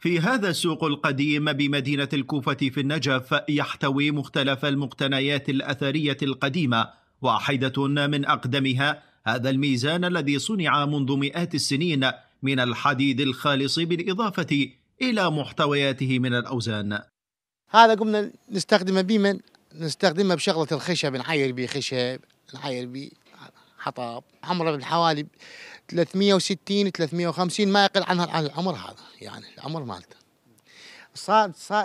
في هذا السوق القديم بمدينة الكوفة في النجف يحتوي مختلف المقتنيات الأثرية القديمة واحدة من أقدمها هذا الميزان الذي صنع منذ مئات السنين من الحديد الخالص بالإضافة إلى محتوياته من الأوزان هذا قمنا نستخدمه بمن نستخدمه بشغلة الخشب نحير به خشب نحير به حطب عمره حوالي 360 350 ما يقل عن عن العمر هذا يعني العمر مالته صار صار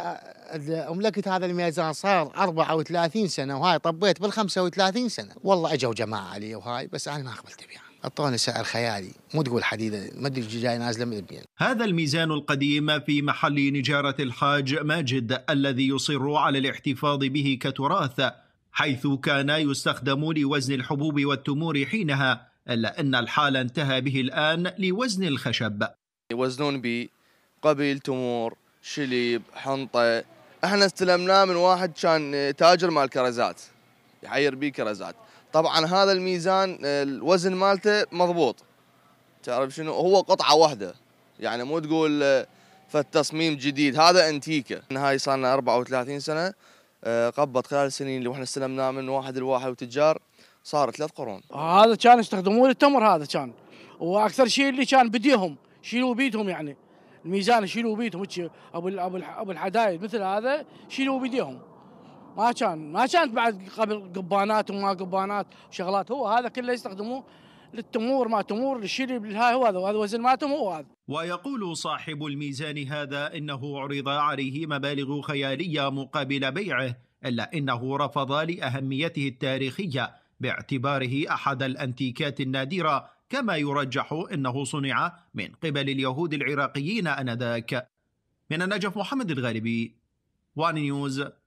املكت هذا الميزان صار 34 سنه وهاي طبيت بال 35 سنه والله اجوا جماعه علي وهاي بس انا ما قبلت بيها اعطوني سعر خيالي مو تقول حديده ما ادري جاي نازله من بين هذا الميزان القديم في محل نجاره الحاج ماجد الذي يصر على الاحتفاظ به كتراث حيث كانا يستخدم لوزن الحبوب والتمور حينها إلا أن الحال انتهى به الآن لوزن الخشب يوزنون بي قبيل تمور شليب حنطة احنا استلمناه من واحد كان تاجر مال كرزات يحير بيه كرزات طبعا هذا الميزان الوزن مالته مضبوط تعرف شنو هو قطعة واحدة يعني مو تقول آه، فالتصميم جديد هذا انتيكه هاي صار لنا 34 سنه قبض خلال السنين اللي واحنا استلمناه من واحد لواحد وتجار صار ثلاث قرون. آه، هذا كان يستخدمون التمر هذا كان واكثر شيء اللي كان بديهم شيلوا بيدهم يعني الميزان شيلوا بيدهم ابو ابو ابو الحدايد مثل هذا شيلوا بيدهم. ما كان ما كانت بعد قبل قبانات وما قبانات وشغلات هو هذا كله يستخدموه للتمور ما تمور للشرب للهاي هو هذا وهذا وزن تمور هو هذا ويقول صاحب الميزان هذا انه عرض عليه مبالغ خياليه مقابل بيعه الا انه رفض لاهميته التاريخيه باعتباره احد الانتيكات النادره كما يرجح انه صنع من قبل اليهود العراقيين انذاك من النجف محمد الغالبي وان نيوز